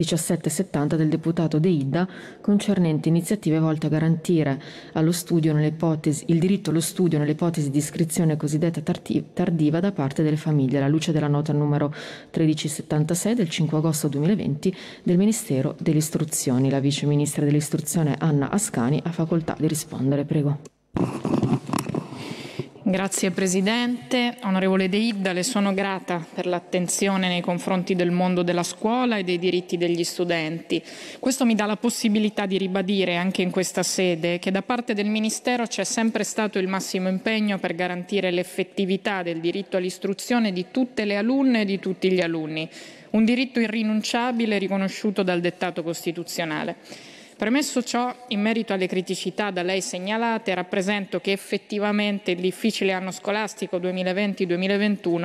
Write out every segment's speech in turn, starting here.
1770 del deputato De Idda concernente iniziative volte a garantire il diritto allo studio nell'ipotesi di iscrizione cosiddetta tardiva da parte delle famiglie alla luce della nota numero 1376 del 5 agosto 2020 del Ministero delle Istruzioni. La vice ministra dell'Istruzione Anna Ascani ha facoltà di rispondere. Prego. Grazie Presidente, onorevole De Idda, le sono grata per l'attenzione nei confronti del mondo della scuola e dei diritti degli studenti. Questo mi dà la possibilità di ribadire anche in questa sede che da parte del Ministero c'è sempre stato il massimo impegno per garantire l'effettività del diritto all'istruzione di tutte le alunne e di tutti gli alunni, un diritto irrinunciabile riconosciuto dal dettato costituzionale. Premesso ciò, in merito alle criticità da lei segnalate, rappresento che effettivamente il difficile anno scolastico 2020-2021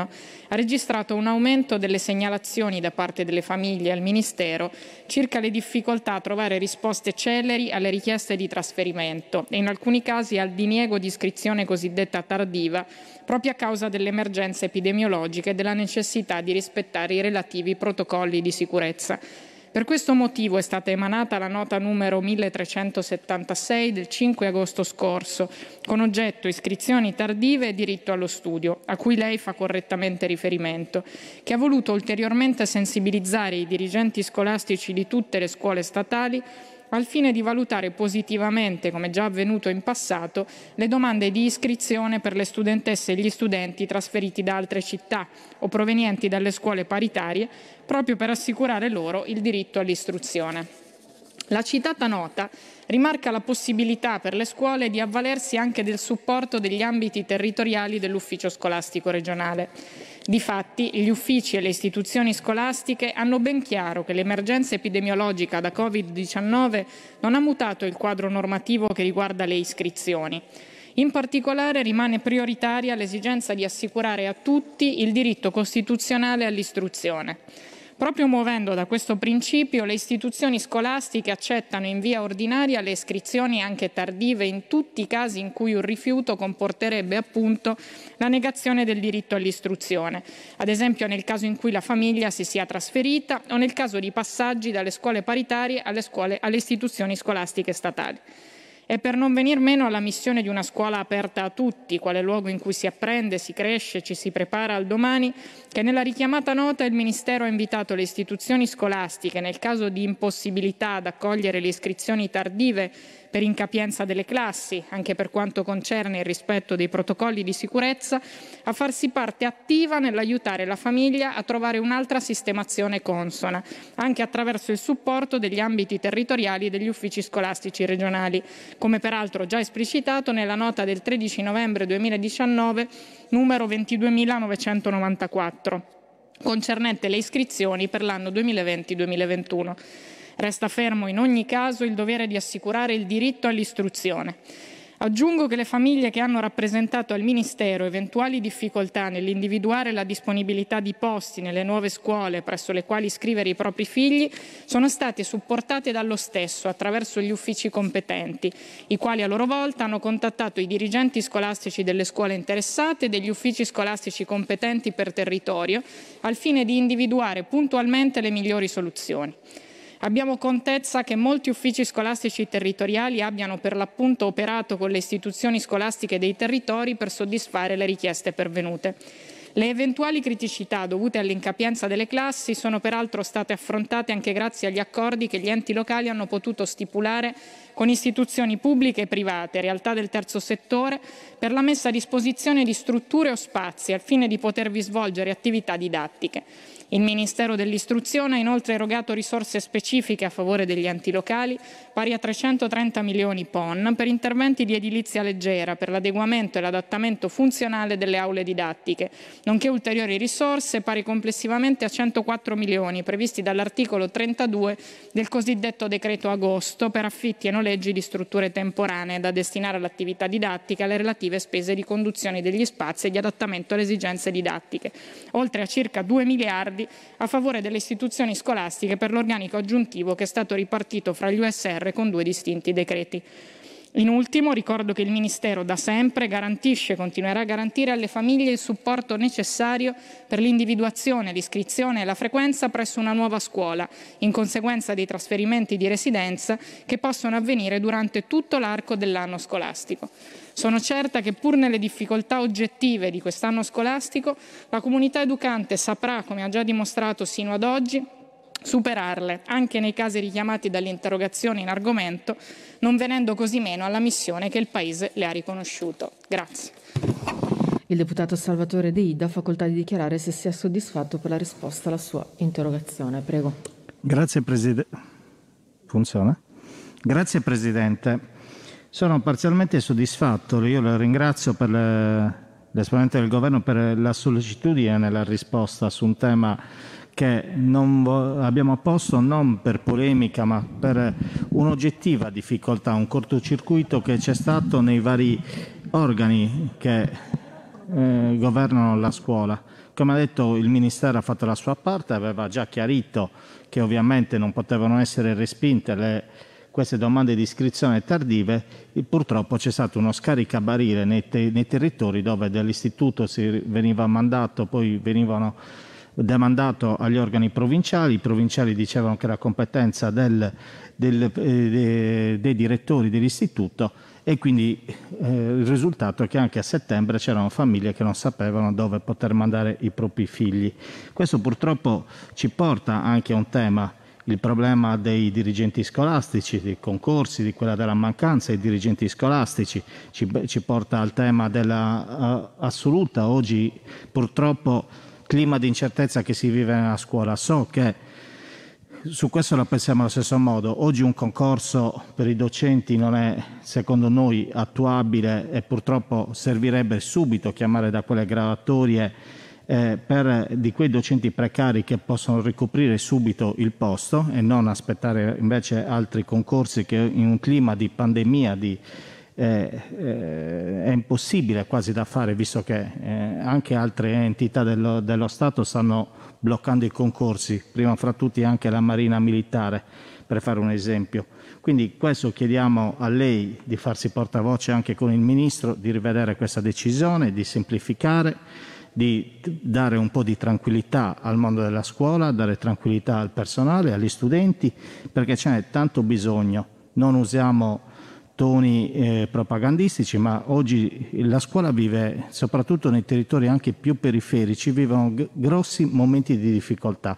ha registrato un aumento delle segnalazioni da parte delle famiglie al Ministero circa le difficoltà a trovare risposte celeri alle richieste di trasferimento e in alcuni casi al diniego di iscrizione cosiddetta tardiva proprio a causa dell'emergenza epidemiologica e della necessità di rispettare i relativi protocolli di sicurezza. Per questo motivo è stata emanata la nota numero 1376 del 5 agosto scorso, con oggetto iscrizioni tardive e diritto allo studio, a cui lei fa correttamente riferimento, che ha voluto ulteriormente sensibilizzare i dirigenti scolastici di tutte le scuole statali al fine di valutare positivamente, come già avvenuto in passato, le domande di iscrizione per le studentesse e gli studenti trasferiti da altre città o provenienti dalle scuole paritarie, proprio per assicurare loro il diritto all'istruzione. La citata nota rimarca la possibilità per le scuole di avvalersi anche del supporto degli ambiti territoriali dell'ufficio scolastico regionale. Difatti, gli uffici e le istituzioni scolastiche hanno ben chiaro che l'emergenza epidemiologica da Covid-19 non ha mutato il quadro normativo che riguarda le iscrizioni. In particolare rimane prioritaria l'esigenza di assicurare a tutti il diritto costituzionale all'istruzione. Proprio muovendo da questo principio, le istituzioni scolastiche accettano in via ordinaria le iscrizioni anche tardive in tutti i casi in cui un rifiuto comporterebbe appunto la negazione del diritto all'istruzione, ad esempio nel caso in cui la famiglia si sia trasferita o nel caso di passaggi dalle scuole paritarie alle, scuole, alle istituzioni scolastiche statali e per non venir meno alla missione di una scuola aperta a tutti, quale luogo in cui si apprende, si cresce, ci si prepara al domani, che nella richiamata nota il Ministero ha invitato le istituzioni scolastiche, nel caso di impossibilità ad accogliere le iscrizioni tardive per incapienza delle classi, anche per quanto concerne il rispetto dei protocolli di sicurezza, a farsi parte attiva nell'aiutare la famiglia a trovare un'altra sistemazione consona, anche attraverso il supporto degli ambiti territoriali e degli uffici scolastici regionali, come peraltro già esplicitato nella nota del 13 novembre 2019 numero 22.994 concernente le iscrizioni per l'anno 2020-2021. Resta fermo in ogni caso il dovere di assicurare il diritto all'istruzione. Aggiungo che le famiglie che hanno rappresentato al Ministero eventuali difficoltà nell'individuare la disponibilità di posti nelle nuove scuole presso le quali iscrivere i propri figli sono state supportate dallo stesso attraverso gli uffici competenti, i quali a loro volta hanno contattato i dirigenti scolastici delle scuole interessate e degli uffici scolastici competenti per territorio, al fine di individuare puntualmente le migliori soluzioni. Abbiamo contezza che molti uffici scolastici territoriali abbiano per l'appunto operato con le istituzioni scolastiche dei territori per soddisfare le richieste pervenute. Le eventuali criticità dovute all'incapienza delle classi sono peraltro state affrontate anche grazie agli accordi che gli enti locali hanno potuto stipulare con istituzioni pubbliche e private, realtà del terzo settore, per la messa a disposizione di strutture o spazi al fine di potervi svolgere attività didattiche. Il Ministero dell'Istruzione ha inoltre erogato risorse specifiche a favore degli enti locali pari a 330 milioni PON per interventi di edilizia leggera per l'adeguamento e l'adattamento funzionale delle aule didattiche, nonché ulteriori risorse pari complessivamente a 104 milioni previsti dall'articolo 32 del cosiddetto decreto agosto per affitti e noleggi di strutture temporanee da destinare all'attività didattica e alle relative spese di conduzione degli spazi e di adattamento alle esigenze didattiche, oltre a circa 2 miliardi miliardi a favore delle istituzioni scolastiche per l'organico aggiuntivo che è stato ripartito fra gli USR con due distinti decreti. In ultimo ricordo che il Ministero da sempre garantisce e continuerà a garantire alle famiglie il supporto necessario per l'individuazione, l'iscrizione e la frequenza presso una nuova scuola, in conseguenza dei trasferimenti di residenza che possono avvenire durante tutto l'arco dell'anno scolastico. Sono certa che pur nelle difficoltà oggettive di quest'anno scolastico, la comunità educante saprà, come ha già dimostrato sino ad oggi, superarle, anche nei casi richiamati dall'interrogazione in argomento, non venendo così meno alla missione che il Paese le ha riconosciuto. Grazie. Il deputato Salvatore De Ida ha facoltà di dichiarare se sia soddisfatto per la risposta alla sua interrogazione. Prego. Grazie, Presidente. Funziona? Grazie Presidente. Sono parzialmente soddisfatto. Io la ringrazio per le... l'esponente del Governo per la sollecitudine nella risposta su un tema che vo- abbiamo posto non per polemica ma per un'oggettiva difficoltà, un cortocircuito che c'è stato nei vari organi che eh, governano la scuola. Come ha detto il Ministero ha fatto la sua parte, aveva già chiarito che ovviamente non potevano essere respinte le, queste domande di iscrizione tardive, purtroppo c'è stato uno scaricabarile nei, te- nei territori dove dall'istituto si veniva mandato, poi venivano demandato agli organi provinciali, i provinciali dicevano che era competenza del, del, eh, dei direttori dell'istituto e quindi eh, il risultato è che anche a settembre c'erano famiglie che non sapevano dove poter mandare i propri figli. Questo purtroppo ci porta anche a un tema il problema dei dirigenti scolastici, dei concorsi, di quella della mancanza dei dirigenti scolastici, ci, ci porta al tema dell'assoluta eh, uh, oggi purtroppo clima di incertezza che si vive nella scuola. So che su questo la pensiamo allo stesso modo. Oggi un concorso per i docenti non è, secondo noi, attuabile e purtroppo servirebbe subito chiamare da quelle graduatorie eh, per di quei docenti precari che possono ricoprire subito il posto e non aspettare invece altri concorsi che in un clima di pandemia, di eh, è impossibile quasi da fare visto che eh, anche altre entità dello, dello, Stato stanno bloccando i concorsi, prima fra tutti anche la Marina Militare, per fare un esempio. Quindi questo chiediamo a lei di farsi portavoce anche con il Ministro, di rivedere questa decisione, di semplificare, di dare un po' di tranquillità al mondo della scuola, dare tranquillità al personale, agli studenti, perché ce n'è tanto bisogno. Non usiamo toni eh, propagandistici, ma oggi la scuola vive, soprattutto nei territori anche più periferici, vivono g- grossi momenti di difficoltà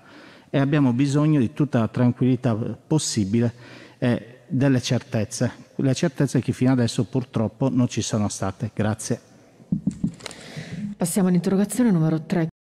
e abbiamo bisogno di tutta la tranquillità possibile e delle certezze, le certezze che fino adesso purtroppo non ci sono state. Grazie. Passiamo all'interrogazione numero 3.